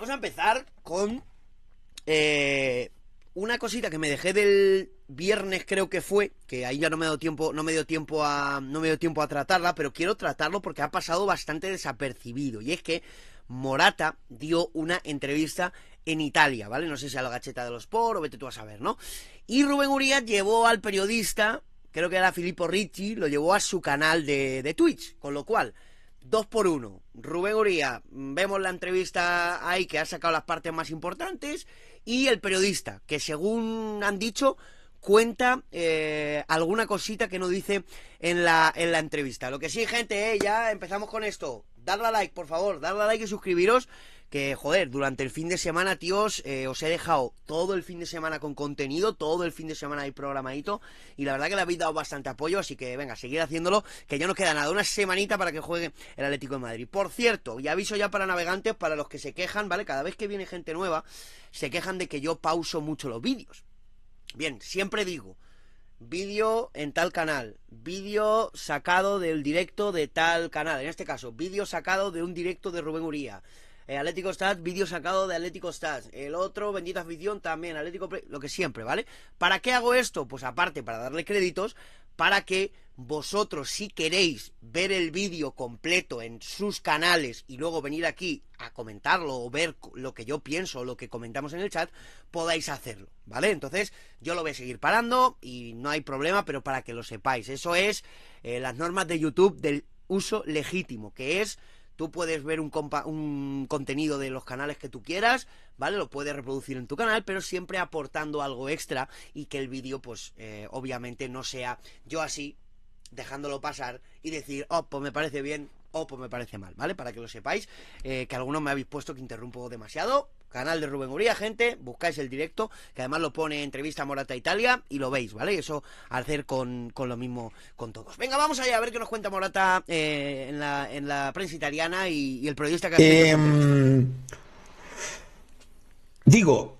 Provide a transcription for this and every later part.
Vamos a empezar con eh, una cosita que me dejé del viernes creo que fue, que ahí ya no me dio tiempo, no me dio tiempo a no me dio tiempo a tratarla, pero quiero tratarlo porque ha pasado bastante desapercibido y es que Morata dio una entrevista en Italia, ¿vale? No sé si a la gacheta de los poros, o vete tú a saber, ¿no? Y Rubén Urias llevó al periodista, creo que era Filippo Ricci, lo llevó a su canal de, de Twitch, con lo cual Dos por uno. Rubén Uría, vemos la entrevista ahí que ha sacado las partes más importantes y el periodista, que según han dicho, cuenta eh, alguna cosita que no dice en la, en la entrevista. Lo que sí, gente, eh, ya empezamos con esto. Darle a like, por favor, darle a like y suscribiros que, joder, durante el fin de semana, tíos, eh, os he dejado todo el fin de semana con contenido, todo el fin de semana ahí programadito, y la verdad que le habéis dado bastante apoyo, así que venga, seguir haciéndolo, que ya no queda nada, una semanita para que juegue el Atlético de Madrid. Por cierto, y aviso ya para navegantes, para los que se quejan, ¿vale? Cada vez que viene gente nueva, se quejan de que yo pauso mucho los vídeos. Bien, siempre digo, vídeo en tal canal, vídeo sacado del directo de tal canal, en este caso, vídeo sacado de un directo de Rubén Uría, eh, Atlético Stats, vídeo sacado de Atlético Stats. El otro, Bendita Afición, también, Atlético lo que siempre, ¿vale? ¿Para qué hago esto? Pues aparte, para darle créditos, para que vosotros, si queréis ver el vídeo completo en sus canales y luego venir aquí a comentarlo o ver lo que yo pienso o lo que comentamos en el chat, podáis hacerlo, ¿vale? Entonces, yo lo voy a seguir parando y no hay problema, pero para que lo sepáis, eso es eh, las normas de YouTube del uso legítimo, que es Tú puedes ver un, un contenido de los canales que tú quieras, ¿vale? Lo puedes reproducir en tu canal, pero siempre aportando algo extra y que el vídeo, pues, eh, obviamente no sea yo así, dejándolo pasar y decir, oh, pues me parece bien, o pues me parece mal, ¿vale? Para que lo sepáis, eh, que algunos me habéis puesto que interrumpo demasiado. Canal de Rubén Uría, gente, buscáis el directo, que además lo pone entrevista Morata Italia y lo veis, ¿vale? Eso hacer con, lo mismo con todos. Venga, vamos allá a ver qué nos cuenta Morata eh, en, la, prensa italiana y, el periodista que... Em, eh, digo,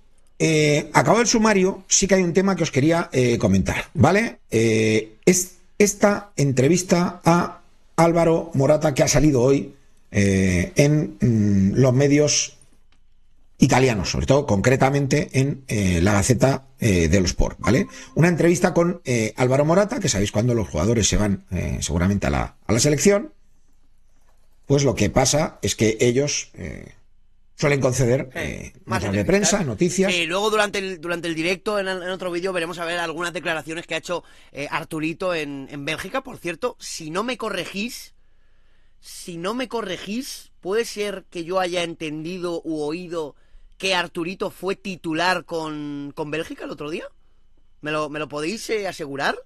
acabado el sumario, sí que hay un tema que os quería eh, comentar, ¿vale? es esta entrevista a Álvaro Morata, que ha salido hoy eh, en mm, los medios italianos, sobre todo concretamente en eh, la Gaceta eh, de los Sport, ¿vale? Una entrevista con Álvaro Morata, que sabéis cuando los jugadores se van seguramente a la, a la, selección, pues lo que pasa es que ellos suelen conceder eh, de prensa, noticias. luego durante el, durante el directo, en, otro vídeo, veremos a ver algunas declaraciones que ha hecho eh, Arturito en, Bélgica. Por cierto, si no me corregís, si no me corregís, puede ser que yo haya entendido u oído que Arturito fue titular con, Bélgica el otro día. ¿Me lo, me lo podéis eh, asegurar?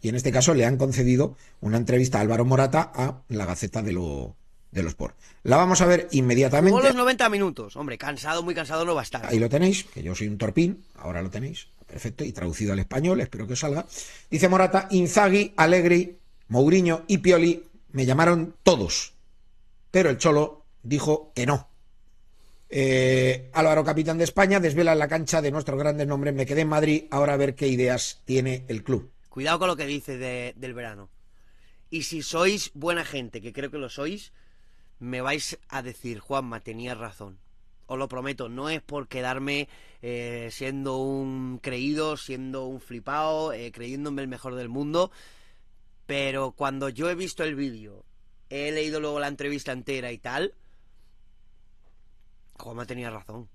Y en este caso le han concedido una entrevista a Álvaro Morata a la Gaceta de lo, de los por. La vamos a ver inmediatamente. Jugó los 90 minutos. Hombre, cansado, muy cansado no va a estar. Ahí lo tenéis, que yo soy un torpín, ahora lo tenéis. Perfecto, y traducido al español, espero que os salga. Dice Morata, Inzaghi, Allegri, Mourinho y Pioli me llamaron todos, pero el Cholo dijo que no. Eh, Álvaro, capitán de España, desvela en la cancha de nuestros grandes nombres. Me quedé en Madrid, ahora a ver qué ideas tiene el club. Cuidado con lo que dice del verano. Y si sois buena gente, que creo que lo sois, me vais a decir, Juanma, tenía razón. Os lo prometo, no es por quedarme eh, siendo un creído, siendo un flipado, eh, creyéndome el mejor del mundo, pero cuando yo he visto el vídeo, he leído luego la entrevista entera y tal, Juanma tenía razón.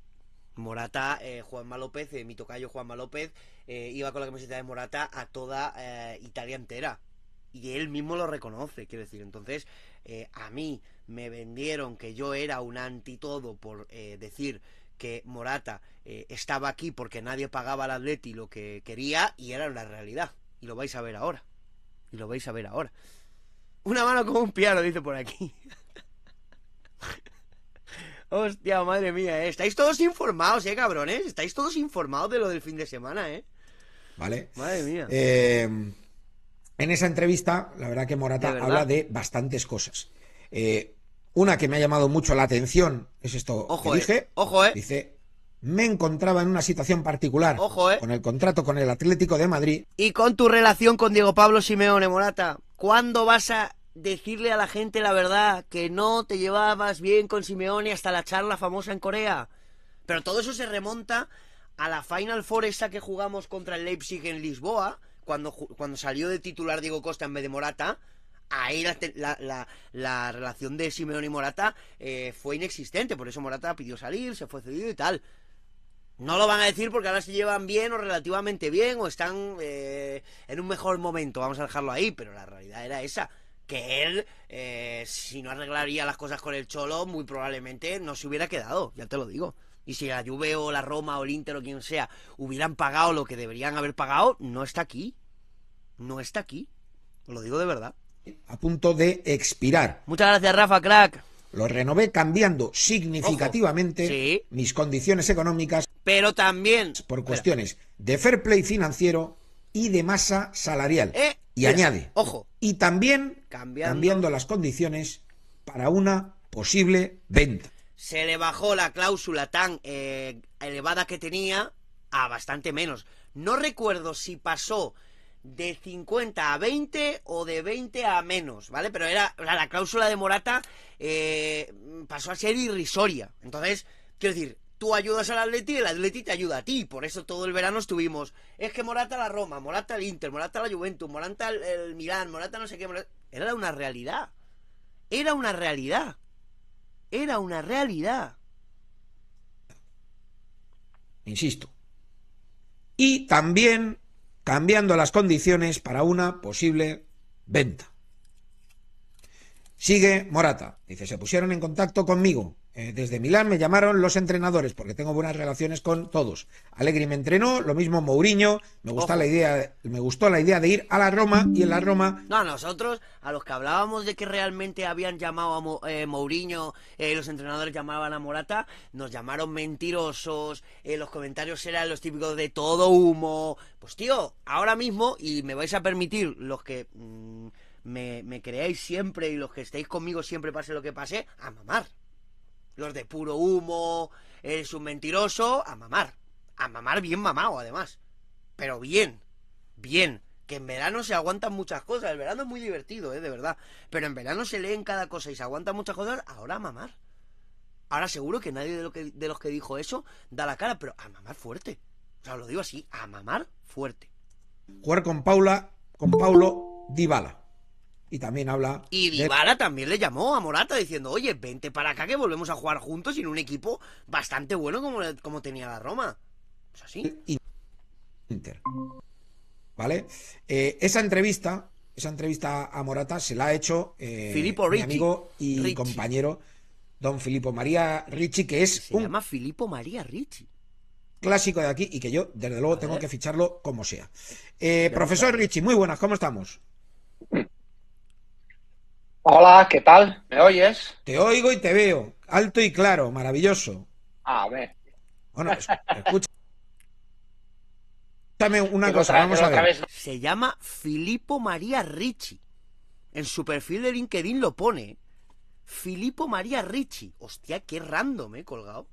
Morata, eh, Juanma López, eh, mi tocayo Juanma López, iba con la camiseta de Morata a toda Italia entera. Y él mismo lo reconoce, quiero decir. Entonces, a mí, me vendieron que yo era un todo por eh, decir que Morata eh, estaba aquí porque nadie pagaba al Atleti lo que quería y era la realidad. Y lo vais a ver ahora. Y lo vais a ver ahora. Una mano como un piano, dice por aquí. Hostia, madre mía, eh. Estáis todos informados, ¿eh, cabrones? Estáis todos informados de lo del fin de semana, ¿eh? Vale. Madre mía. en esa entrevista, la verdad que Morata habla de bastantes cosas. Una que me ha llamado mucho la atención es esto ojo, eh. dije. Ojo, eh. Dice, me encontraba en una situación particular. Ojo, eh. Con el contrato con el Atlético de Madrid. Y con tu relación con Diego Pablo Simeone Morata. ¿Cuándo vas a decirle a la gente la verdad que no te llevabas bien con Simeone hasta la charla famosa en Corea? Pero todo eso se remonta a la Final Four esa que jugamos contra el Leipzig en Lisboa, cuando, cuando salió de titular Diego Costa en vez de Morata, ahí la, la, la, relación de Simeone y Morata eh, fue inexistente, por eso Morata pidió salir, se fue cedido y tal. No lo van a decir porque ahora se llevan bien o relativamente bien o están eh, en un mejor momento, vamos a dejarlo ahí, pero la realidad era esa, que él, eh, si no arreglaría las cosas con el Cholo, muy probablemente no se hubiera quedado, ya te lo digo. Y si la Juve o la Roma o el Inter o quien sea hubieran pagado lo que deberían haber pagado, no está aquí. No está aquí. lo digo de verdad a punto de expirar. Muchas gracias, Rafa, crack. Lo renové cambiando significativamente mis condiciones económicas. Pero también. Por cuestiones de fair play financiero y de masa salarial. Eh, y añade. Ojo. Y también cambiando. las condiciones para una posible venta. Se le bajó la cláusula tan eh, elevada que tenía a bastante menos. No recuerdo si pasó de 50 a 20 o de 20 a menos, ¿vale? Pero era la, cláusula de Morata eh, pasó a ser irrisoria. Entonces, quiero decir, tú ayudas al Atleti y el Atleti te ayuda a ti. Por eso todo el verano estuvimos. Es que Morata la Roma, Morata el Inter, Morata la Juventus, Morata el, el Milán, Morata no sé qué. Era una realidad. Era una realidad. Era una realidad. Insisto. Y también cambiando las condiciones para una posible venta. Sigue Morata. Dice, se pusieron en contacto conmigo eh, desde Milán me llamaron los entrenadores, porque tengo buenas relaciones con todos. Alegri me entrenó, lo mismo Mourinho, me, gusta la idea, me gustó la idea de ir a la Roma y en la Roma... No, a nosotros, a los que hablábamos de que realmente habían llamado a eh, Mourinho, eh, los entrenadores llamaban a Morata, nos llamaron mentirosos, los comentarios eran los típicos de todo humo. Pues tío, ahora mismo, y me vais a permitir los que... Mm, me, me creáis siempre y los que estéis conmigo siempre pase lo que pase, a mamar los de puro humo, el un mentiroso, a mamar. A mamar bien mamado, además. Pero bien, bien. Que en verano se aguantan muchas cosas. El verano es muy divertido, ¿eh? De verdad. Pero en verano se leen cada cosa y se aguantan muchas cosas. Ahora a mamar. Ahora seguro que nadie de, lo que, de los que dijo eso da la cara, pero a mamar fuerte. O sea, lo digo así, a mamar fuerte. Jugar con Paula, con Paulo Dybala. Y también habla. Y Dybala también le llamó a Morata diciendo, oye, vente para acá que volvemos a jugar juntos en un equipo bastante bueno como, como tenía la Roma. Es así. Inter. ¿Vale? Eh, esa entrevista, esa entrevista a Morata se la ha hecho eh, mi amigo y compañero don Filippo María Ricci, que es se llama Filippo María Ricci. Clásico de aquí y que yo, desde luego, tengo que ficharlo como sea. Eh, profesor Ricci, muy buenas, ¿cómo estamos? Hola, ¿qué tal? ¿Me oyes? Te oigo y te veo. Alto y claro, maravilloso. A ver. Bueno, escucha. Escúchame una cosa, vamos a ver. Se llama Filippo María Ricci. En su perfil de LinkedIn lo pone. ¿eh? Filippo María Ricci. Hostia, qué random, ¿eh? Colgado.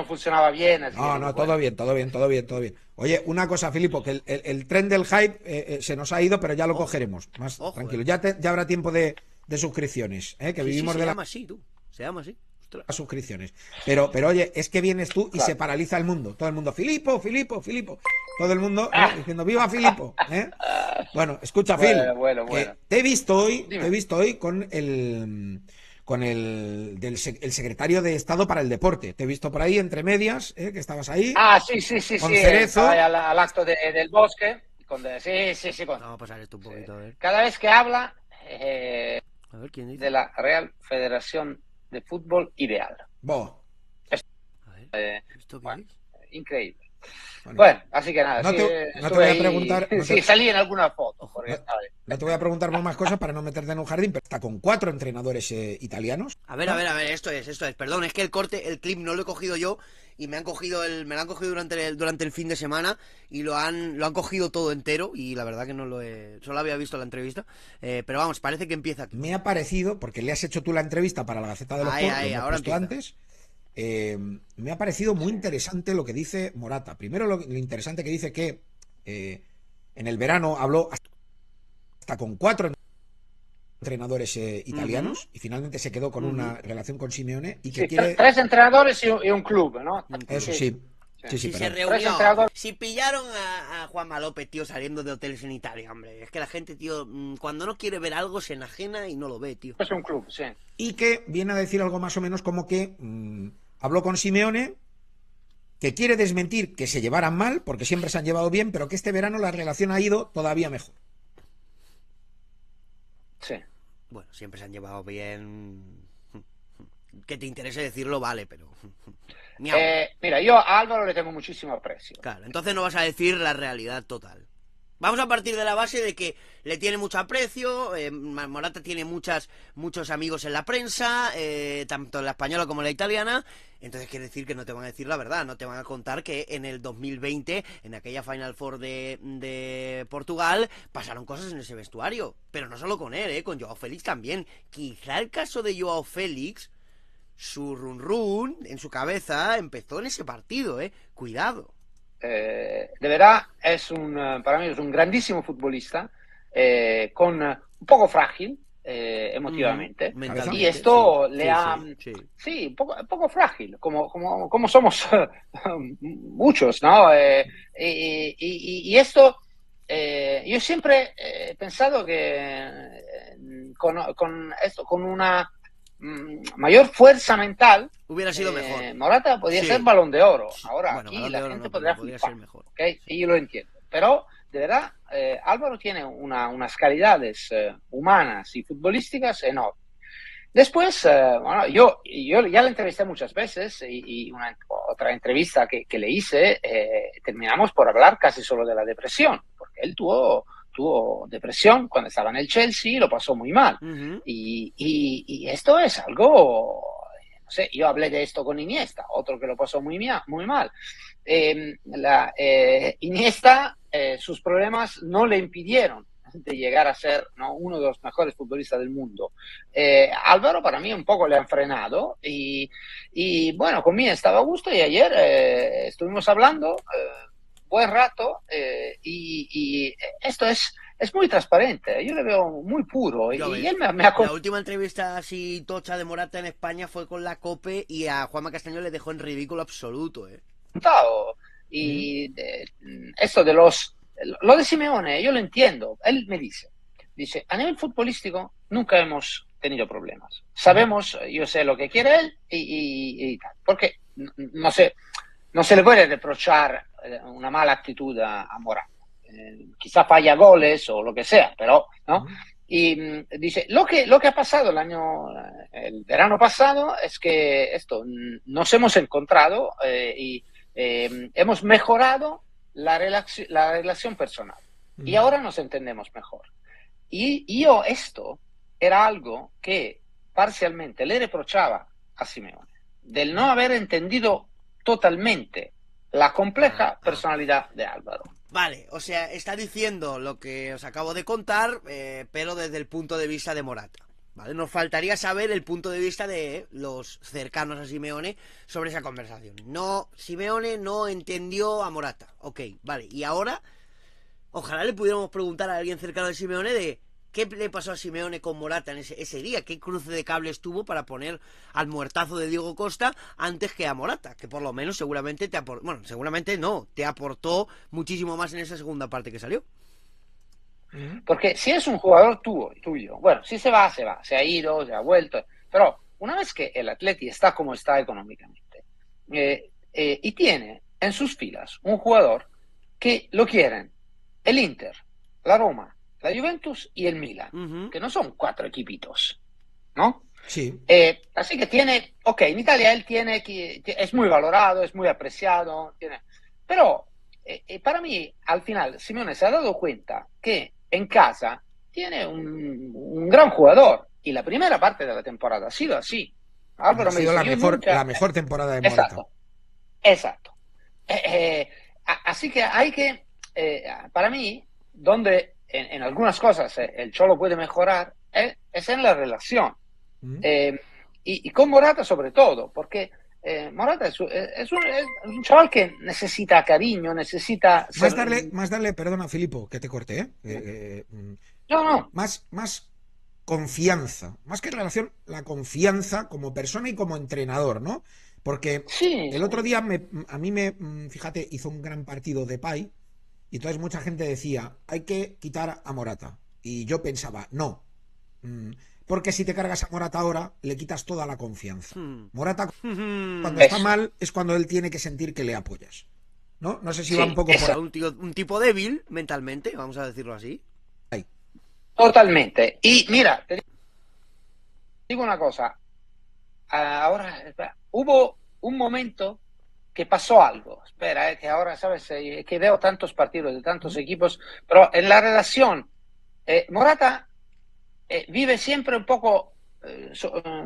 No funcionaba bien. no, no, todo bien, todo bien, todo bien, todo bien. Oye, una cosa, Filipo, que el, tren del hype eh, eh, se nos ha ido, pero ya lo cogeremos. Más tranquilo. Ya, ya habrá tiempo de, de suscripciones, ¿eh? que vivimos de sí, se llama así, tú. Se llama así. Las suscripciones. Pero, pero oye, es que vienes tú y se paraliza el mundo. Todo el mundo, Filipo, Filipo, Filipo. Todo el mundo ah. ¿eh? diciendo, viva Filipo. ¿eh? Bueno, escucha, te he visto hoy, te he visto hoy con el con el, del, el secretario de Estado para el Deporte. Te he visto por ahí, entre medias, ¿eh? que estabas ahí. Ah, sí, sí, sí. Con Cerezo. Al, acto del bosque. sí, sí, sí. Vamos a pasar esto un poquito, Cada vez que habla, de la Real Federación de Fútbol Ideal. Bo. Eh, increíble. Bueno, así que nada. No te, voy a preguntar. salí en alguna foto. no, te voy a preguntar más cosas para no meterte en un jardín, pero está con cuatro entrenadores eh, italianos. A ver, a ver, a ver, esto es, esto es. Perdón, es que el corte, el clip no lo he cogido yo y me han cogido el, me lo han cogido durante el, durante el fin de semana y lo han, lo han cogido todo entero y la verdad que no lo he, solo había visto la entrevista, eh, pero vamos, parece que empieza Me ha parecido, porque le has hecho tú la entrevista para la Gaceta de los ay, antes, eh, me ha parecido muy interesante lo que dice Morata. Primero lo, interesante que dice que eh, en el verano habló hasta con cuatro entrenadores eh, italianos y finalmente se quedó con una relación con Simeone y que Tres entrenadores y, un club, ¿no? Eso sí. Sí, sí, si se si pillaron a, a Juan Malope, tío, saliendo de hoteles en Italia, hombre. Es que la gente, tío, mm, cuando no quiere ver algo se enajena y no lo ve, tío. Es un club, sí. Y que viene a decir algo más o menos como que mm, habló con Simeone, que quiere desmentir que se llevaran mal, porque siempre se han llevado bien, pero que este verano la relación ha ido todavía mejor. Sí. Bueno, siempre se han llevado bien. Que te interese decirlo, vale, pero. Eh, mira, yo a Álvaro le tengo muchísimo aprecio. Claro, entonces no vas a decir la realidad total. Vamos a partir de la base de que le tiene mucho aprecio, eh, Morata tiene muchas, muchos amigos en la prensa, eh, tanto en la española como la italiana, entonces quiere decir que no te van a decir la verdad, no te van a contar que en el 2020, en aquella Final Four de, de Portugal, pasaron cosas en ese vestuario, pero no solo con él, eh, con Joao Félix también. Quizá el caso de Joao Félix, su run run en su cabeza empezó en ese partido, eh, cuidado. Eh, de verdad es un, eh, para mí es un grandísimo futbolista, eh, con un poco frágil eh, emotivamente. y esto le ha... Sí, un mm, poco, frágil, como, como, como somos muchos, ¿no? Y, esto, yo siempre he pensado que con, con, esto, con una Mm, mayor fuerza mental, hubiera sido eh, mejor. Morata podría ser balón de oro. Ahora aquí la gente podría mejor. ¿okay? Sí, yo lo entiendo. Pero de verdad, eh, Álvaro tiene una, unas calidades eh, humanas y futbolísticas enormes. Después, bueno, yo, yo ya le entrevisté muchas veces y, una, otra entrevista que, que le hice, terminamos por hablar casi solo de la depresión, porque él tuvo tuvo depresión cuando estaba en el Chelsea, y lo pasó muy mal. y, esto es algo, no sé, yo hablé de esto con Iniesta, otro que lo pasó muy, muy mal. Em, la, eh, Iniesta, eh, sus problemas no le impidieron de llegar a ser uno de los mejores futbolistas del mundo. Eh, Álvaro para mí un poco le han frenado y, y bueno, conmigo estaba a gusto y ayer estuvimos hablando, buen rato eh, y, esto es, es muy transparente, yo le veo muy puro. Y, él me, La última entrevista así tocha de Morata en España fue con la COPE y a Juanma Castaño le dejó en ridículo absoluto. ¿eh? Y de, mm, esto de los... Lo de Simeone, yo lo entiendo. Él me dice, dice, a nivel futbolístico nunca hemos tenido problemas. Sabemos, eh, yo sé lo que quiere él y, tal. Porque no, sé no se le puede reprochar eh, una mala actitud a, eh, quizá falla goles o lo que sea, pero, ¿no? Y mm, dice, lo que, lo que ha pasado el año, eh, el verano pasado es que esto, mm, nos hemos encontrado y hemos mejorado la, relación personal. Y ahora nos entendemos mejor. Y, y yo oh, esto era algo que parcialmente le reprochaba a Simeone, del no haber entendido totalmente la compleja ah, ah. personalidad de Álvaro. Vale, o sea, está diciendo lo que os acabo de contar, eh, pero desde el punto de vista de Morata. ¿Vale? Nos faltaría saber el punto de vista de los cercanos a Simeone sobre esa conversación. No, Simeone no entendió a Morata. Ok, vale. Y ahora, ojalá le pudiéramos preguntar a alguien cercano a Simeone de ¿Qué le pasó a Simeone con Morata en ese, día? ¿Qué cruce de cables tuvo para poner al muertazo de Diego Costa antes que a Morata? Que por lo menos seguramente te aportó, bueno, seguramente no, te aportó muchísimo más en esa segunda parte que salió. Porque si es un jugador tuyo, bueno, si se va, se va, se ha ido, se ha vuelto, pero una vez que el Atleti está como está económicamente eh, eh, y tiene en sus filas un jugador que lo quieren, el Inter, la Roma, Juventus y el Milan, que no son cuatro equipitos, ¿no? Sí. Eh, así que tiene, ok, en Italia él tiene, es muy valorado, es muy apreciado, pero eh, eh, para mí, al final, Simeone se ha dado cuenta que en casa tiene un, gran jugador y la primera parte de la temporada ha sido así. ha sido la, mejor, la mejor temporada de Morata. Exacto. Exacto. así que hay que, para mí, donde en, algunas cosas eh, el Cholo puede mejorar eh, es en la relación. Mm. Eh, y, con Morata sobre todo, porque Morata es, un, chaval que necesita cariño, necesita... Más darle, más darle, perdona Filipo, que te corté, mm, no, no. Más, más confianza, más que relación, la confianza como persona y como entrenador, ¿no? Porque el otro día a mí me, mm, fíjate, hizo un gran partido de Pai, y entonces mucha gente decía, hay que quitar a Morata. Y yo pensaba, no. Mm, porque si te cargas a Morata ahora, le quitas toda la confianza. Hmm. Morata, cuando está mal, es cuando él tiene que sentir que le apoyas. ¿No? No sé si va un poco por Un, tipo débil mentalmente, vamos a decirlo así. Totalmente. Y mira, digo una cosa. Ahora, hubo un momento que pasó algo. Espera, que ahora, ¿sabes? Eh, que veo tantos partidos de tantos equipos, pero en la relación, eh, Morata eh, vive siempre un poco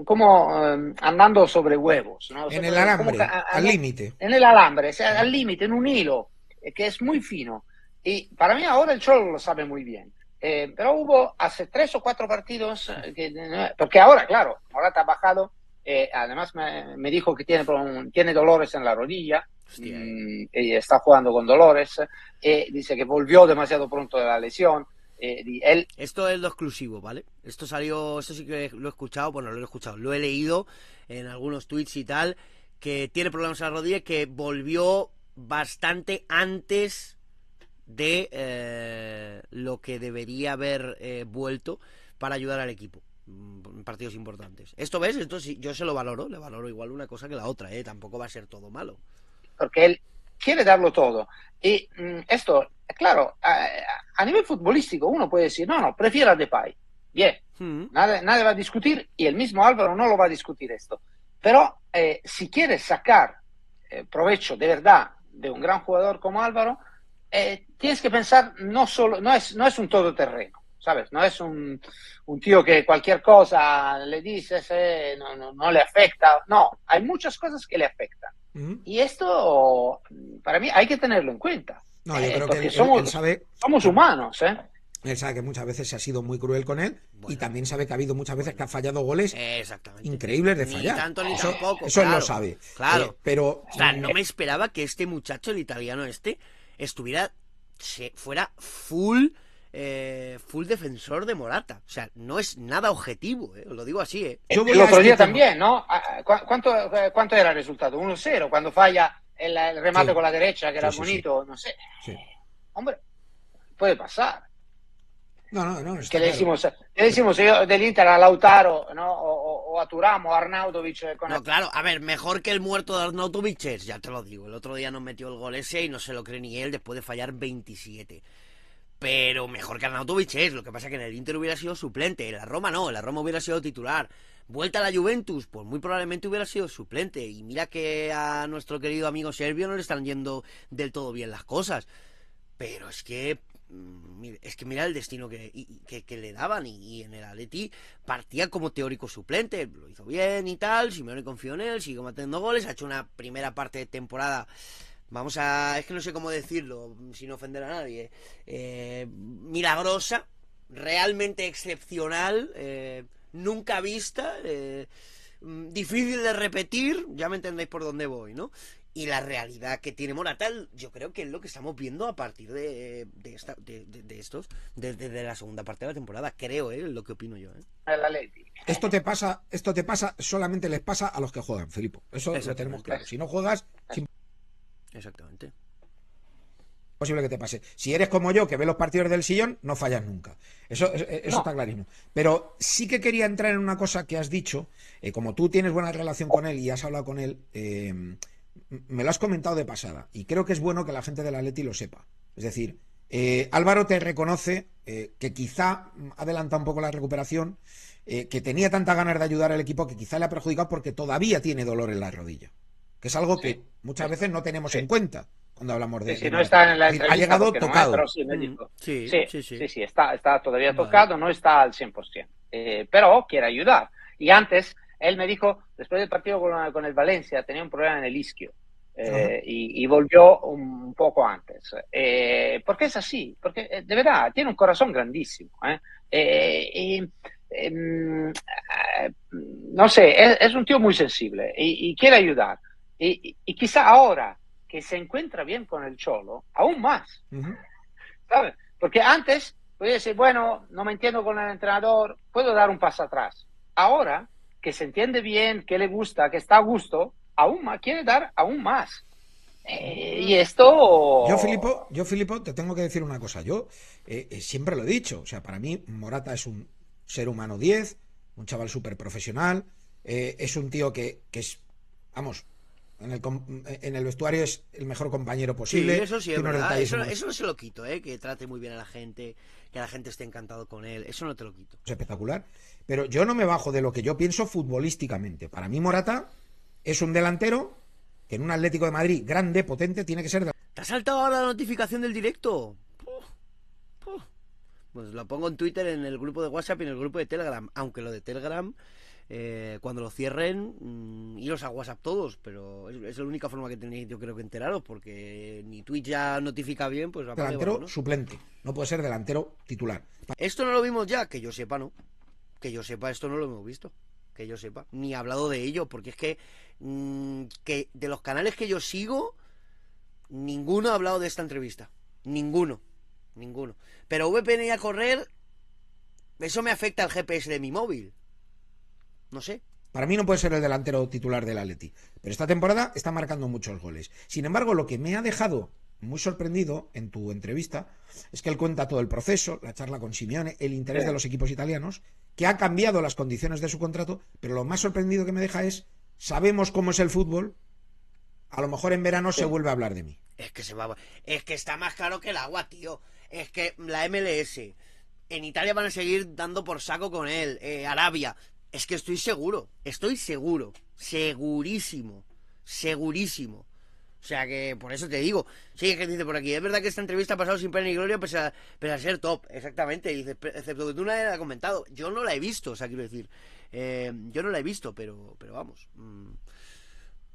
como andando sobre huevos, En el alambre, al límite. En el alambre, o sea, al límite, en un hilo, que es muy fino. Y para mí ahora el Cholo lo sabe muy bien. pero hubo hace tres o cuatro partidos, porque ahora, claro, Morata ha bajado eh, además me, dijo que tiene, tiene dolores en la rodilla mm, y, está jugando con dolores. Eh, dice que volvió demasiado pronto de la lesión. Eh, esto es lo exclusivo, ¿vale? Esto salió, esto sí que lo he escuchado, bueno, lo he escuchado, lo he leído en algunos tweets y tal, que tiene problemas en la rodilla, que volvió bastante antes de lo que debería haber vuelto para ayudar al equipo. Mm, partidos importantes. Esto ves, esto yo se lo valoro, le valoro igual una cosa que la otra, ¿eh? tampoco va a ser todo malo. Porque él quiere darlo todo. Y mm, esto, claro, a, nivel futbolístico uno puede decir, no, no, prefiero a Depay. Bien, hmm. nadie, va a discutir y el mismo Álvaro no lo va a discutir esto. Pero eh, si quiere sacar eh, provecho de verdad de un gran jugador como Álvaro, eh, tienes que pensar, no, solo, no, es, no es un todoterreno ¿sabes? No es un, tío que cualquier cosa le dices, eh, no, le afecta. No, hay muchas cosas que le afectan. Y esto, para mí, hay que tenerlo en cuenta. No, yo eh, creo que él, somos, sabe... somos humanos, ¿eh? Él sabe que muchas veces se ha sido muy cruel con él y también sabe que ha habido muchas veces que ha fallado goles increíbles de fallar. tanto ni eso, tampoco, él lo sabe. Eh, claro. pero. no me esperaba que este muchacho, el italiano este, estuviera. Se, fuera full eh, full defensor de Morata. O sea, no es nada objetivo, eh, lo digo así. ¿eh? el otro día también, ¿no? Ah, ah, eh, ¿Cuánto, era el resultado? 1-0, cuando falla el, remate con la derecha, que era bonito, no sé. Hombre, puede pasar. No, no, no. decimos, decimos del Inter a Lautaro, ¿no? O, a Turamo, a Arnautovic. no, claro, a ver, mejor que el muerto de Arnautovic ya te lo digo. El otro día nos metió el gol ese y no se lo cree ni él después de fallar 27 pero mejor que Arnautovic es. Lo que pasa es que en el Inter hubiera sido suplente, en la Roma no, en la Roma hubiera sido titular. Vuelta a la Juventus, pues muy probablemente hubiera sido suplente. Y mira que a nuestro querido amigo Serbio no le están yendo del todo bien las cosas. Pero es que mm, es que mira el destino que, le daban y, en el Atleti partía como teórico suplente, lo hizo bien y tal, si Simeone confío en él, sigo metiendo goles, ha hecho una primera parte de temporada vamos a, es que no sé cómo decirlo, sin ofender a nadie, eh, milagrosa, realmente excepcional, eh, nunca vista, eh, mm, difícil de repetir, ya me entendéis por dónde voy, ¿no? Y la realidad que tiene Moratal yo creo que es lo que estamos viendo a partir de, de, estos, desde la segunda parte de la temporada, creo, ¿eh? lo que opino yo. ¿eh? Esto te pasa, esto te pasa, solamente les pasa a los que juegan, Filipo. Eso lo tenemos claro. Si no juegas, Exactamente. Posible que te pase. Si eres como yo, que ve los partidos del sillón, no fallas nunca. Eso, eso, está clarísimo. Pero sí que quería entrar en una cosa que has dicho. Eh, como tú tienes buena relación con él y has hablado con él, eh, me lo has comentado de pasada. Y creo que es bueno que la gente de la Atleti lo sepa. Es decir, eh, Álvaro te reconoce que quizá adelanta un poco la recuperación, que tenía tanta ganas de ayudar al equipo que quizá le ha perjudicado porque todavía tiene dolor en la rodilla que es algo que muchas veces no tenemos en cuenta cuando hablamos de... Si ha llegado tocado. Mm, sí, sí, sí, está, está todavía tocado, no está al 100%, eh, pero quiere ayudar. Y antes, él me dijo, después del partido con, el Valencia, tenía un problema en el isquio. Eh, y, volvió un poco antes. Eh, porque es así, porque eh, de verdad tiene un corazón grandísimo. Em, no sé, es, un tío muy sensible y, y quiere ayudar. Y, quizá ahora que se encuentra bien con el cholo, aún más. Porque antes podía decir, bueno, no me entiendo con el entrenador, puedo dar un paso atrás. Ahora que se entiende bien, que le gusta, que está a gusto, aún más, quiere dar aún más. Eh, y esto. Yo, Filipo, yo, Filipo, te tengo que decir una cosa. Yo eh, eh, siempre lo he dicho. O sea, para mí, Morata es un ser humano 10, un chaval súper profesional. es un tío que, que es, vamos, en el, vestuario es el mejor compañero posible. eso no se lo quito, ¿eh? que trate muy bien a la gente, que la gente esté encantado con él. Eso no te lo quito. Es espectacular. Pero yo no me bajo de lo que yo pienso futbolísticamente. Para mí, Morata es un delantero que en un Atlético de Madrid grande, potente, tiene que ser. ¿Te ha saltado ahora la notificación del directo? Pues lo pongo en Twitter, en el grupo de WhatsApp y en el grupo de Telegram. Aunque lo de Telegram eh, cuando lo cierren, los mm, iros a WhatsApp todos, pero es, la única forma que tenéis, yo creo que enteraros, porque ni Twitch ya notifica bien, pues... Delantero suplente, no puede ser delantero titular. Esto no lo vimos ya, que yo sepa, ¿no? Que yo sepa, esto no lo hemos visto, que yo sepa, ni hablado de ello, porque es que, mm, que de los canales que yo sigo, ninguno ha hablado de esta entrevista, ninguno, ninguno. Pero VPN y a correr, eso me afecta al GPS de mi móvil no sé. Para mí no puede ser el delantero titular del Atleti, pero esta temporada está marcando muchos goles. Sin embargo, lo que me ha dejado muy sorprendido en tu entrevista es que él cuenta todo el proceso, la charla con Simeone, el interés de los equipos italianos, que ha cambiado las condiciones de su contrato, pero lo más sorprendido que me deja es, sabemos cómo es el fútbol, a lo mejor en verano se vuelve a hablar de mí. Es que se va, es que está más caro que el agua, tío. Es que la MLS en Italia van a seguir dando por saco con él, eh, Arabia, es que estoy seguro, estoy seguro, segurísimo, segurísimo. O sea que por eso te digo. Sí, que dice por aquí. Es verdad que esta entrevista ha pasado sin pena ni gloria, pero a, ser top. Exactamente. Dice, excepto que tú no la has comentado. Yo no la he visto, o sea, quiero decir. Eh, yo no la he visto, pero, pero vamos. Mm,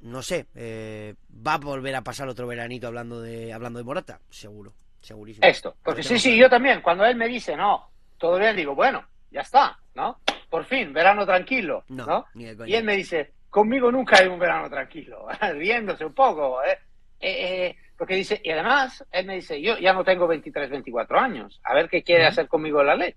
no sé. Eh, va a volver a pasar otro veranito hablando de, hablando de Morata. Seguro. Segurísimo. Esto. Pues Porque sí, sí, yo también. Cuando él me dice, no, todo bien, digo, bueno, ya está, ¿no? por fin, verano tranquilo, ¿no? Y él me dice, conmigo nunca hay un verano tranquilo, riéndose un poco, ¿eh? Eh, ¿eh? porque dice, y además, él me dice, yo ya no tengo 23, 24 años, a ver qué quiere hacer conmigo la ley.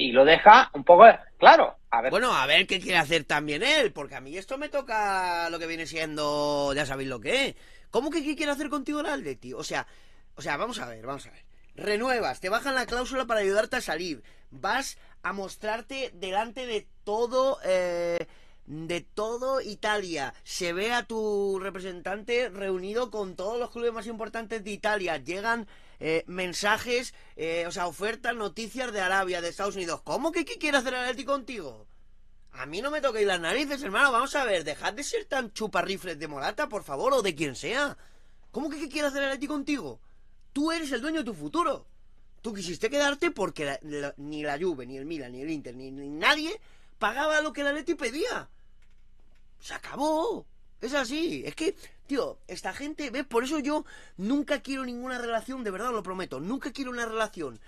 Y lo deja un poco, claro, Bueno, a ver qué quiere hacer también él, porque a mí esto me toca lo que viene siendo, ya sabéis lo que es. ¿Cómo que qué quiere hacer contigo el Atleti? O sea, o sea, vamos a ver, vamos a ver renuevas, te bajan la cláusula para ayudarte a salir, vas a mostrarte delante de todo... Eh, de todo Italia. Se ve a tu representante reunido con todos los clubes más importantes de Italia. Llegan eh, mensajes, eh, o sea, ofertas, noticias de Arabia, de Estados Unidos. ¿Cómo que qué quiere hacer el Atlético contigo? A mí no me toquéis las narices, hermano. Vamos a ver, dejad de ser tan chuparrifles de Morata, por favor, o de quien sea. ¿Cómo que qué quiere hacer el Atlético contigo? Tú eres el dueño de tu futuro. Tú quisiste quedarte porque ni la Juve, ni el Milan, ni el Inter, ni, nadie pagaba lo que la Leti pedía. Se acabó. Es así. Es que, tío, esta gente, ¿ves? Por eso yo nunca quiero ninguna relación, de verdad lo prometo, nunca quiero una relación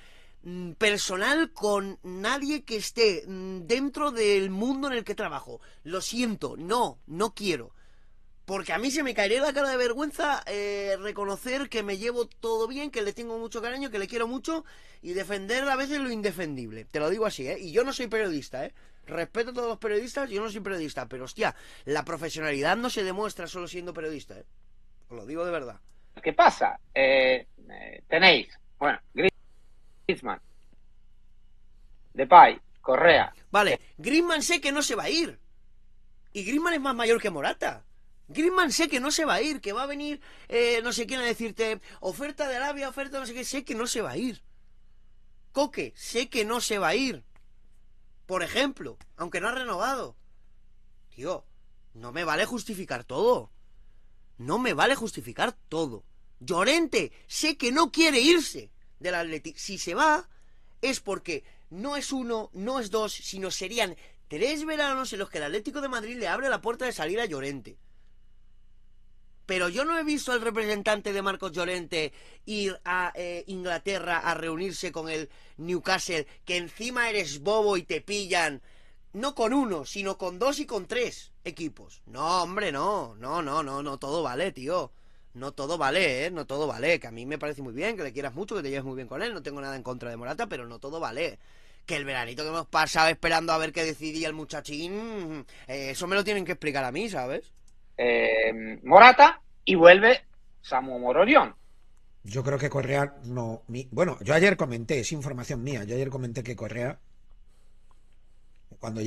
mm, personal con nadie que esté mm, dentro del mundo en el que trabajo. Lo siento, no, no quiero. Porque a mí se me caería la cara de vergüenza eh, reconocer que me llevo todo bien, que le tengo mucho cariño, que le quiero mucho y defender a veces lo indefendible. Te lo digo así, ¿eh? Y yo no soy periodista, ¿eh? Respeto a todos los periodistas, yo no soy periodista, pero hostia, la profesionalidad no se demuestra solo siendo periodista, ¿eh? Os lo digo de verdad. ¿Qué pasa? Eh, eh, tenéis, bueno, Griezmann, Depay, Correa. Vale, Griezmann sé que no se va a ir. Y Griezmann es más mayor que Morata. Griezmann sé que no se va a ir, que va a venir eh, no sé quién a decirte oferta de Arabia, oferta no sé qué, sé que no se va a ir. Coque, sé que no se va a ir. Por ejemplo, aunque no ha renovado. Tío, no me vale justificar todo. No me vale justificar todo. Llorente, sé que no quiere irse del Atlético, Si se va, es porque no es uno, no es dos, sino serían tres veranos en los que el Atlético de Madrid le abre la puerta de salir a Llorente pero yo no he visto al representante de Marcos Llorente ir a eh, Inglaterra a reunirse con el Newcastle, que encima eres bobo y te pillan, no con uno, sino con dos y con tres equipos. No, hombre, no, no, no, no, no todo vale, tío. No todo vale, ¿eh? No todo vale. Que a mí me parece muy bien, que le quieras mucho, que te lleves muy bien con él. No tengo nada en contra de Morata, pero no todo vale que el veranito que hemos pasado esperando a ver qué decidía el muchachín, eh, eso me lo tienen que explicar a mí, ¿sabes? Eh, Morata y vuelve Samu Mororión. Yo creo que Correa no. bueno, yo ayer comenté, es información mía, yo ayer comenté que Correa, cuando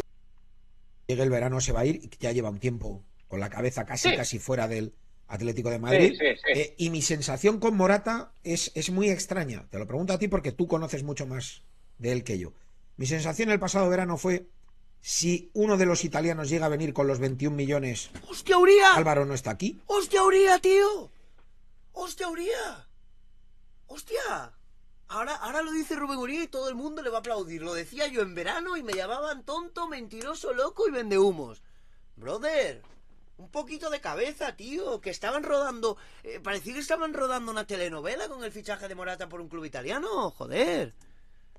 llegue el verano, se va a ir ya lleva un tiempo con la cabeza casi, casi fuera del Atlético de Madrid. Eh, y mi sensación con Morata es, es muy extraña. Te lo pregunto a ti porque tú conoces mucho más de él que yo. Mi sensación el pasado verano fue si uno de los italianos llega a venir con los 21 millones. ¡Hostia, Uría! Álvaro no está aquí. ¡Hostia, Uría, tío! ¡Hostia, ¡Hostia! Ahora, ahora lo dice Rubén Uría y todo el mundo le va a aplaudir. Lo decía yo en verano y me llamaban tonto, mentiroso, loco y vendehumos. Brother, un poquito de cabeza, tío. Que estaban rodando. Eh, parecía que estaban rodando una telenovela con el fichaje de Morata por un club italiano. Joder.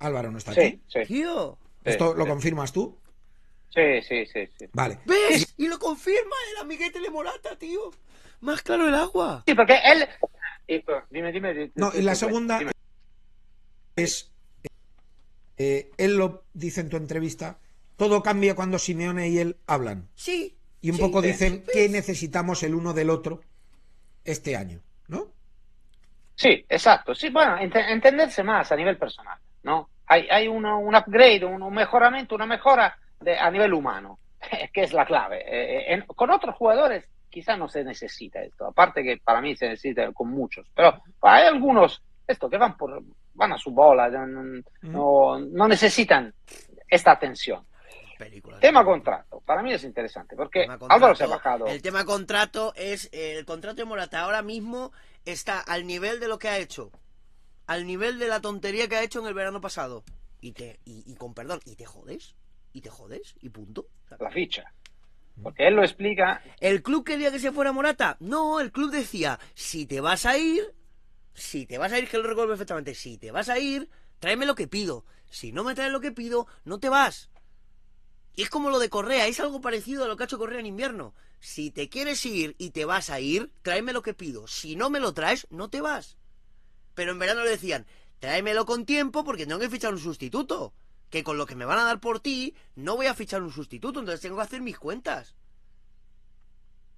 Álvaro no está aquí. Sí. Tío. ¿Esto lo confirmas tú? Sí, sí, sí, Vale. ¿Ves? Y lo confirma el amiguete de Morata, tío. Más claro el agua. Sí, porque él. Pues, dime, dime. no, y la segunda es. Eh, él lo dice en tu entrevista. Todo cambia cuando Simeone y él hablan. Sí. Y un poco dicen que necesitamos el uno del otro este año, ¿no? Sí, exacto. Sí, bueno, entenderse más a nivel personal, ¿no? Hay, hay un upgrade, un mejoramiento, una mejora a nivel humano, que es la clave. Eh, eh, con otros jugadores quizás no se necesita esto, aparte que para mí se necesita con muchos, pero hay algunos, esto, que van, por, van a su bola, no, mm. no, necesitan esta atención. tema contrato, para mí es interesante porque Álvaro se ha bajado. El tema contrato es el contrato de Morata ahora mismo está al nivel de lo que ha hecho, al nivel de la tontería que ha hecho en el verano pasado y con perdón y te jodes y te jodes y punto. La ficha. Mm. Porque él lo explica. ¿El club quería que se fuera Morata? No, el club decía, si te vas a ir, si te vas a ir, que lo recuerdo perfectamente, si te vas a ir, tráeme lo que pido. Si no me traes lo que pido, no te vas. Y es como lo de Correa, es algo parecido a lo que ha hecho Correa en invierno. Si te quieres ir y te vas a ir, tráeme lo que pido. Si no me lo traes, no te vas. Pero en verano le decían, tráemelo con tiempo porque tengo que fichar un sustituto que con lo que me van a dar por ti no voy a fichar un sustituto, entonces tengo que hacer mis cuentas.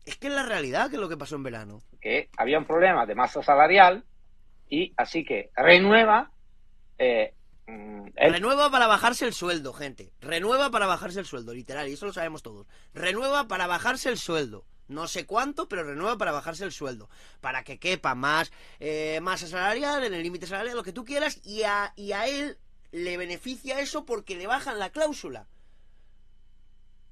Es que es la realidad que es lo que pasó en verano. Que había un problema de masa salarial y así que renueva. Eh, mm, renueva para bajarse el sueldo, gente. Renueva para bajarse el sueldo, literal, y eso lo sabemos todos. Renueva para bajarse el sueldo no sé cuánto, pero renueva para bajarse el sueldo, para que quepa más eh, masa salarial, en el límite salarial, lo que tú quieras, y a, y a él le beneficia eso porque le bajan la cláusula.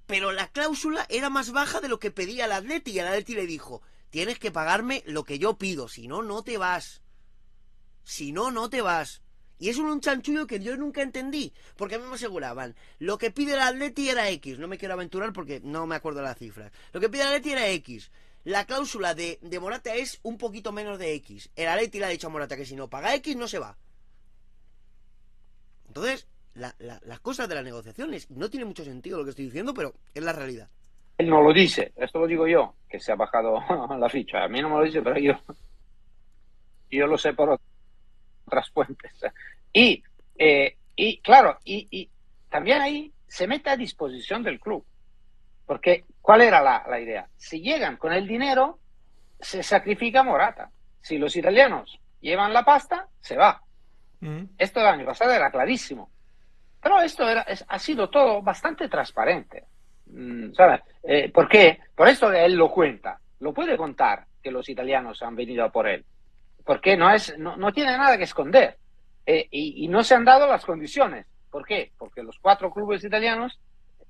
Pero la cláusula era más baja de lo que pedía el Atleti y el Atleti le dijo, tienes que pagarme lo que yo pido, si no, no te vas. Si no, no te vas. Y es un chanchullo que yo nunca entendí, porque a mí me aseguraban, lo que pide el Atleti era X, no me quiero aventurar porque no me acuerdo las cifras, lo que pide el Atleti era X, la cláusula de, de Morata es un poquito menos de X, el Atleti le ha dicho a Morata que si no paga X no se va, entonces, las cosas de las negociaciones, no tiene mucho sentido lo que estoy diciendo, pero es la realidad. Él no lo dice, esto lo digo yo, que se ha bajado la ficha. A mí no me lo dice, pero yo, yo lo sé por otras fuentes. Y, eh, claro, y, también ahí se mete a disposición del club. Porque, ¿cuál era la, la idea? Si llegan con el dinero, se sacrifica Morata. Si los italianos llevan la pasta, se va. Esto del año pasado era clarísimo. Pero esto ha sido todo bastante transparente. Mm, ¿sabes? Eh, ¿Por qué? Por eso él lo cuenta. Lo puede contar que los italianos han venido por él. Porque no, es, no, tiene nada que esconder. Eh, y, no se han dado las condiciones. ¿Por qué? Porque los cuatro clubes italianos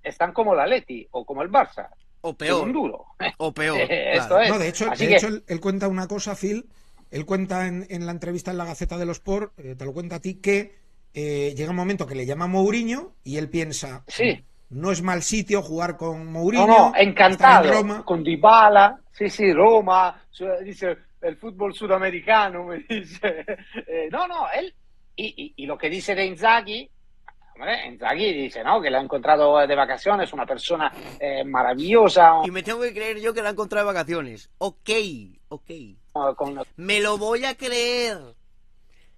están como la Leti o como el Barça. O peor. Duro. O peor. es. No, de hecho, él, él cuenta una cosa, Phil, él cuenta en, la entrevista en la Gaceta de los Por, eh, te lo cuenta a ti, que eh, llega un momento que le llama Mourinho y él piensa, sí. no es mal sitio jugar con Mourinho. No, encantado. Con Dybala, sí, sí, Roma, dice el fútbol sudamericano, eh, no, no, él. Y, lo que dice de Inzaghi, Inzaghi dice, ¿no? Que la ha encontrado de vacaciones, una persona maravillosa. Y me tengo que creer yo que la ha encontrado de vacaciones. Ok, ok. Me lo voy a creer.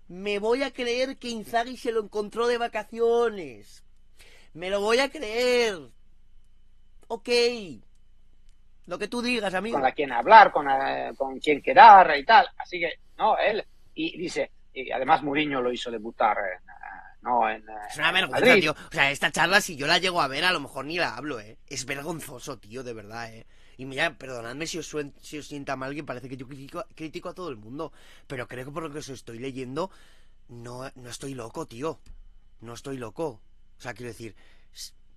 Me voy a creer que Inzaghi se lo encontró de vacaciones. Me lo voy a creer. Ok. Lo que tú digas, amigo. Con a quien hablar, con, quien quedar y tal. Así que, no, él. Y dice, y además Muriño lo hizo debutar eh, no, en, eh, es una vergüenza, tío. O sea, esta charla, si yo la llego a ver, a lo mejor ni la hablo, ¿eh? Es vergonzoso, tío, de verdad, ¿eh? Y mira, perdonadme si os, suen, si os sienta mal que parece que yo critico, a todo el mundo, pero creo que por lo que os estoy leyendo, no, no estoy loco, tío. No estoy loco. O sea, quiero decir,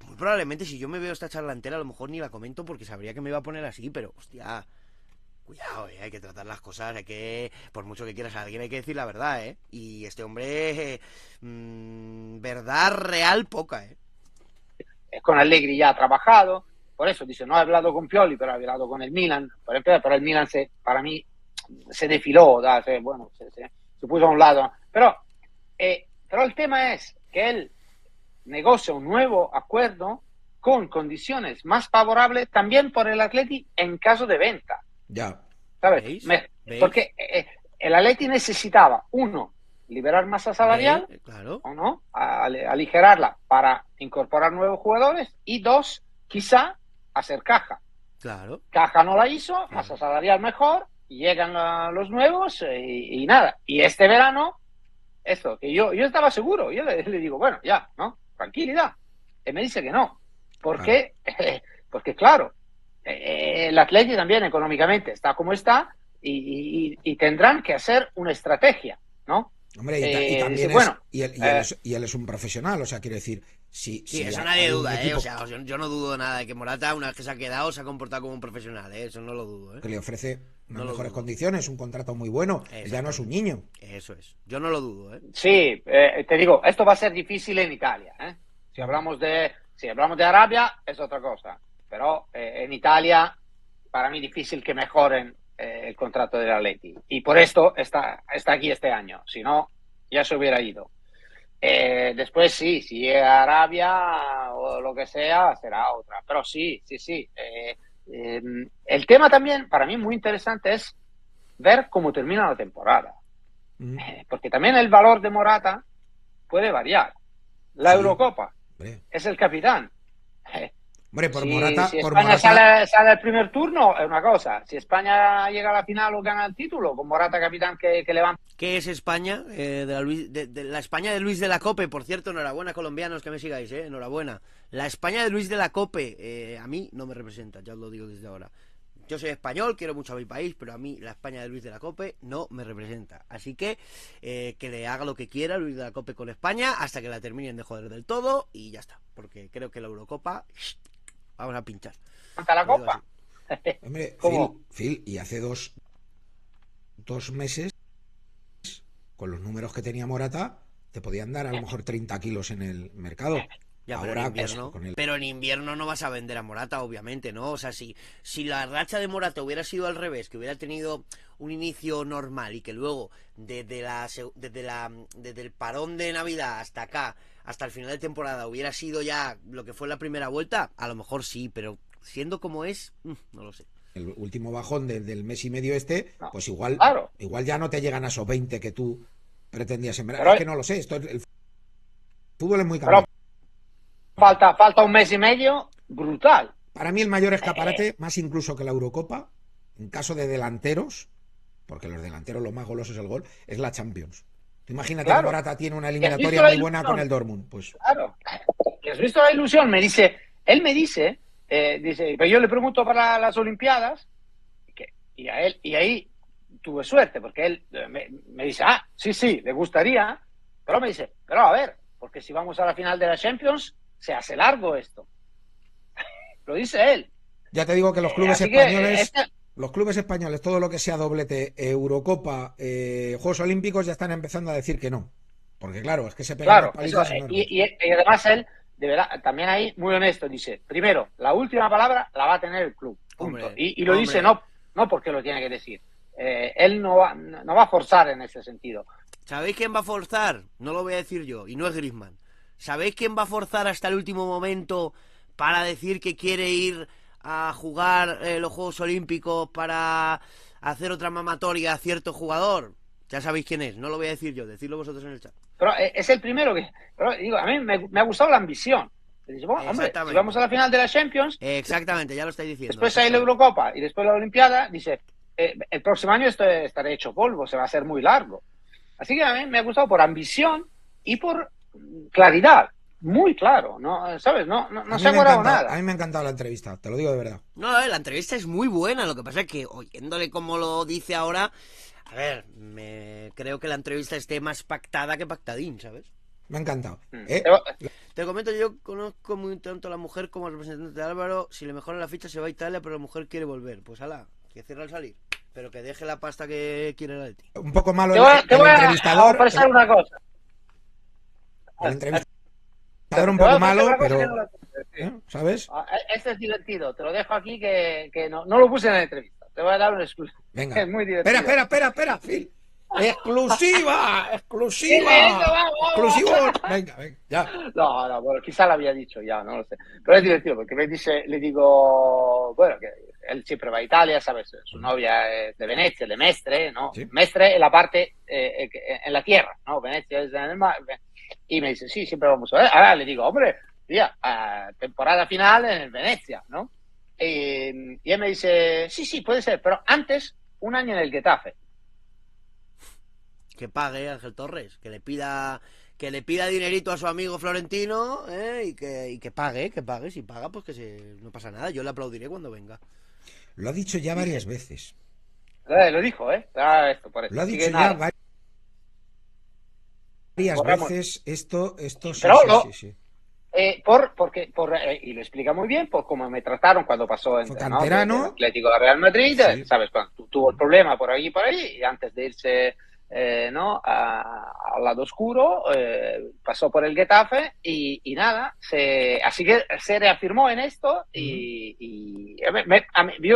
muy probablemente si yo me veo esta charla entera, a lo mejor ni la comento porque sabría que me iba a poner así, pero hostia, cuidado, eh, hay que tratar las cosas, hay que, por mucho que quieras a alguien, hay que decir la verdad, ¿eh? Y este hombre, eh, mm, verdad real poca, ¿eh? Es con alegría ha trabajado, por eso dice, no ha hablado con Pioli, pero ha hablado con el Milan, por ejemplo, pero el Milan se, para mí se desfiló, da, se, bueno, se, puso a un lado. Pero, eh, pero el tema es que él negocia un nuevo acuerdo con condiciones más favorables también por el Atleti en caso de venta. Ya. ¿Sabes? Porque eh, el Atleti necesitaba, uno, liberar masa salarial, eh, o no, aligerarla para incorporar nuevos jugadores, y dos, quizá hacer caja. Claro. Caja no la hizo, vas a salarial mejor, llegan los nuevos eh, y, nada. Y este verano, esto, que yo, yo estaba seguro, yo le, digo, bueno, ya, ¿no? Tranquilidad. Él me dice que no. porque claro. Porque eh, claro, eh, el Atleti también económicamente está como está y, tendrán que hacer una estrategia, ¿no? y, él, es, un profesional, o sea, quiere decir, Sí, eso nadie duda, ¿eh? O sea, yo, no dudo nada de que Morata, una vez que se ha quedado, se ha comportado como un profesional, ¿eh? Eso no lo dudo, ¿eh? Que le ofrece mejores condiciones, un contrato muy bueno, ya no es un niño. Eso es, yo no lo dudo, ¿eh? Sí, eh, te digo, esto va a ser difícil en Italia, ¿eh? Si hablamos de, si hablamos de Arabia, es otra cosa, pero en Italia, para mí difícil que mejoren el contrato de la Leti. Y por esto está, está aquí este año, si no, ya se hubiera ido. Eh, después sí, si llega Arabia o lo que sea, será otra. Pero sí, sí, sí. Eh, em, el tema también, para mí, muy interesante es ver cómo termina la temporada. Mm. Eh, porque también el valor de Morata puede variar. La Eurocopa es el capitán. Hombre, por Morata. Si España Sale, sale, primer turno, es una cosa. Si España llega a la final o gana el título, con Morata capitán que, que levanta. ¿Qué es España? Eh, de, la España de Luis de la Cope, por cierto, enhorabuena, colombianos que me sigáis, eh, enhorabuena. La España de Luis de la Cope, eh, a mí no me representa, ya os lo digo desde ahora. Yo soy español, quiero mucho a mi país, pero a mí la España de Luis de la Cope no me representa. Así que eh, que le haga lo que quiera Luis de la Cope con España hasta que la terminen de joder del todo y ya está. Porque creo que la Eurocopa vamos a pinchar. Hasta la copa. Hombre, Phil, y hace dos, meses, con los números que tenía Morata, te podían dar a lo mejor 30 kilos en el mercado. Ahora, pero, en pues, invierno, pero en invierno no vas a vender a Morata, obviamente, ¿no? O sea, si, si la racha de Morata hubiera sido al revés, que hubiera tenido un inicio normal y que luego, desde, la, desde, la, desde el parón de Navidad hasta acá, hasta el final de temporada hubiera sido ya lo que fue la primera vuelta, a lo mejor sí, pero siendo como es, mm, no lo sé. El último bajón del mes y medio este, pues igual, igual ya no te llegan a esos 20 que tú pretendías sembrar. es que no lo sé, esto el fútbol es muy caro. Falta, falta un mes y medio, brutal. Para mí el mayor eh, escaparate, eh. más incluso que la Eurocopa, en caso de delanteros, porque los delanteros lo más goloso es el gol, es la Champions. Imagínate que Morata tiene una eliminatoria muy buena con el Dortmund. Pues. Claro. ¿Has visto la ilusión? Me dice, él me dice, eh, dice, pero yo le pregunto para las Olimpiadas, y, a él, y ahí tuve suerte, porque él eh, me, dice, ah, sí, sí, le gustaría, pero me dice, pero a ver, porque si vamos a la final de la Champions, se hace largo esto. Lo dice él. Ya te digo que los eh, clubes españoles los clubes españoles, todo lo que sea doblete, Eurocopa, eh, Juegos Olímpicos, ya están empezando a decir que no. Porque claro, es que se pegan claro, eh, y, además él, de verdad, también ahí, muy honesto, dice, primero, la última palabra la va a tener el club. y, lo dice no, no porque lo tiene que decir. Eh, él no va, no va a forzar en ese sentido. ¿Sabéis quién va a forzar? No lo voy a decir yo, y no es Grisman. ¿Sabéis quién va a forzar hasta el último momento para decir que quiere ir a jugar eh, los Juegos Olímpicos para hacer otra mamatoria a cierto jugador. Ya sabéis quién es, no lo voy a decir yo, decidlo vosotros en el chat. Pero eh, es el primero que. digo, a mí me, ha gustado la ambición. vamos a la final de la Champions. Exactamente, ya lo estáis diciendo. Después hay la Eurocopa y después la Olimpiada. Dice, eh, el próximo año esto estaré hecho polvo, se va a hacer muy largo. Así que a mí me ha gustado por ambición y por mm, claridad muy claro, ¿no? ¿Sabes? No, no, se ha nada. A mí me ha encantado la entrevista, te lo digo de verdad. No, la entrevista es muy buena, lo que pasa es que oyéndole como lo dice ahora, a ver, me... creo que la entrevista esté más pactada que pactadín, ¿sabes? Me ha encantado. Mm. ¿eh? Te comento, yo conozco muy tanto a la mujer como al representante de Álvaro. Si le mejora la ficha se va a Italia, pero la mujer quiere volver. Pues ala, que cierra al salir. Pero que deje la pasta que quiere de ti. Un poco malo te voy A, una cosa. Padre un poco malo, pero. ¿eh? ¿Sabes? Este es divertido, te lo dejo aquí que, que no, lo puse en la entrevista. Te voy a dar una excusa Venga. Es muy divertido. Espera, espera, espera, espera, Phil. ¡Exclusiva! ¡Exclusiva! ¡Exclusivo! Venga, venga, ya. No, no, bueno, quizá lo había dicho ya, no lo sé. Pero es divertido porque me dice, le digo, bueno, que él siempre va a Italia, ¿sabes? Su novia es de Venecia, de Mestre, ¿no? Mestre en la parte eh, eh, en la tierra, ¿no? Venecia es en el mar. Y me dice, sí, siempre vamos a ver. Ahora le digo, hombre, tía, a temporada final en Venecia, ¿no? Y, él me dice, sí, sí, puede ser, pero antes, un año en el Getafe. Que pague Ángel Torres, que le pida que le pida dinerito a su amigo Florentino ¿eh? y, que, y que pague, que pague. Si paga, pues que se, no pasa nada. Yo le aplaudiré cuando venga. Lo ha dicho ya varias veces. Eh, lo dijo, ¿eh? Ah, lo ha dicho ya varias, veces. Esto, esto eh, por, porque, por, eh, y lo explica muy bien, por pues, cómo me trataron cuando pasó en el Atlético de Real Madrid, ¿sabes? Cuando tuvo el problema por ahí y por ahí, y antes de irse eh, ¿no? al lado oscuro, eh, pasó por el Getafe y, nada, se, así que se reafirmó en esto y, yo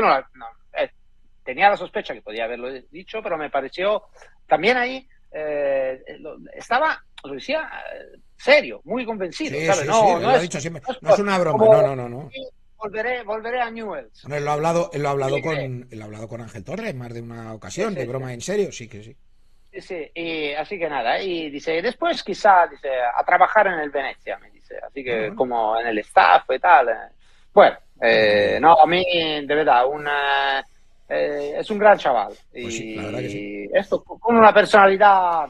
tenía la sospecha que podía haberlo dicho, pero me pareció también ahí, eh, estaba, lo decía, serio, muy convencido. no, no, es, no una broma, no, no, no. volveré, volveré a Newell él lo ha hablado, hablado con, hablado con Ángel Torres más de una ocasión, de broma en serio, sí que sí. Sí, y así que nada, y dice, después quizá, dice, a trabajar en el Venecia, me dice, así que como en el staff y tal. Eh. Bueno, eh, no, a mí, de verdad, una, eh, es un gran chaval. Pues y sí, esto con una personalidad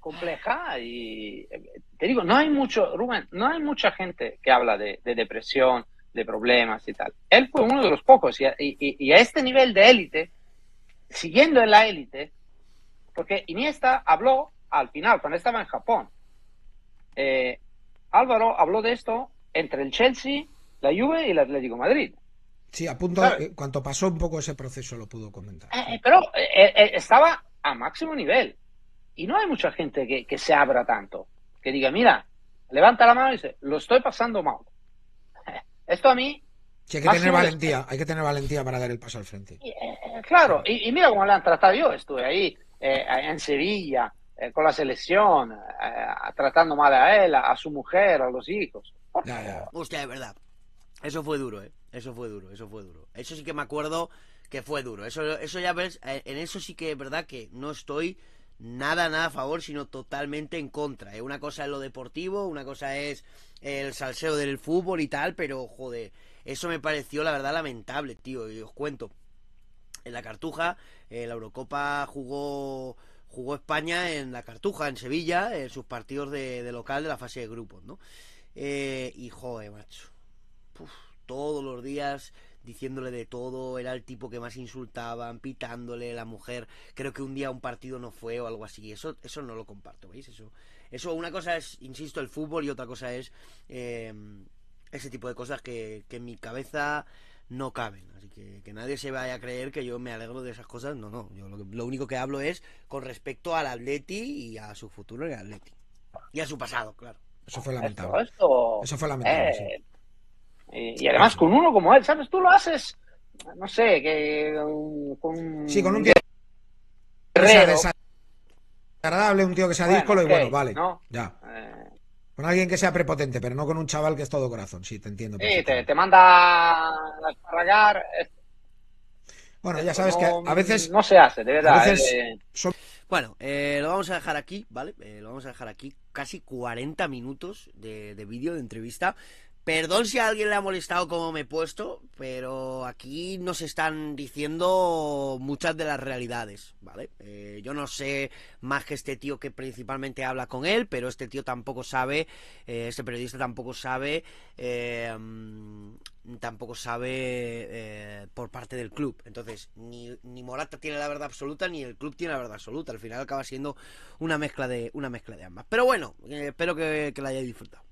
compleja y te digo, no hay mucho, Rubén, no hay mucha gente que habla de, depresión, de problemas y tal. Él fue uno de los pocos y y a este nivel de élite, siguiendo en la élite, porque Iniesta habló al final, cuando estaba en Japón. Eh, Álvaro habló de esto entre el Chelsea, la Juve y el Atlético Madrid. Sí, a punto, Cuando eh, cuanto pasó un poco ese proceso lo pudo comentar. Eh, pero estaba a máximo nivel. Y no hay mucha gente que, se abra tanto, que diga, mira, levanta la mano y dice, lo estoy pasando mal. Esto a mí... hay que tener valentía, hay que tener valentía para dar el paso al frente. claro, y, y, mira cómo le han tratado yo, estuve ahí eh, en Sevilla, eh, con la selección, eh, tratando mal a él, a, su mujer, a los hijos. Hostia, de verdad. Eso fue duro, Eso fue duro, eso fue duro. Eso sí que me acuerdo que fue duro. Eso, eso ya ves, en eso sí que es verdad que no estoy nada, nada a favor, sino totalmente en contra. es Una cosa es lo deportivo, una cosa es el salseo del fútbol y tal, pero joder, eso me pareció la verdad lamentable, tío, y os cuento en la Cartuja. Eh, la Eurocopa jugó jugó España en la Cartuja, en Sevilla, eh, en sus partidos de, local de la fase de grupos, ¿no? Eh, y joder, macho. todos los días diciéndole de todo, era el tipo que más insultaban, pitándole, la mujer, creo que un día un partido no fue o algo así, eso, eso no lo comparto, ¿veis? Eso, eso una cosa es, insisto, el fútbol y otra cosa es eh, ese tipo de cosas que, que en mi cabeza no caben. Así que que nadie se vaya a creer que yo me alegro de esas cosas. No, no. Yo lo, único que hablo es con respecto al Atleti y a su futuro en el Atleti. Y a su pasado, claro. Eso fue lamentable. Eso fue lamentable. Eh, y, además con uno como él, ¿sabes? Tú lo haces, no sé, que um, con, Sí, con un tío desagradable, un tío que sea disco y bueno, vale. Ya. Eh, con alguien que sea prepotente, pero no con un chaval que es todo corazón, sí, te entiendo. Sí, te, manda a esparragar. Bueno, ya sabes que a veces... No se hace, de verdad. Eh, bueno, eh, lo vamos a dejar aquí, ¿vale? Eh, lo vamos a dejar aquí. Casi 40 minutos de, de vídeo, de entrevista. Perdón si a alguien le ha molestado como me he puesto, pero aquí nos están diciendo muchas de las realidades, ¿vale? Eh, yo no sé más que este tío que principalmente habla con él, pero este tío tampoco sabe, eh, este periodista tampoco sabe, eh, mm, tampoco sabe por parte del club. Entonces, ni, Morata tiene la verdad absoluta, ni el club tiene la verdad absoluta. Al final acaba siendo una mezcla de, una mezcla de ambas. Pero bueno, espero que, que la hayáis disfrutado.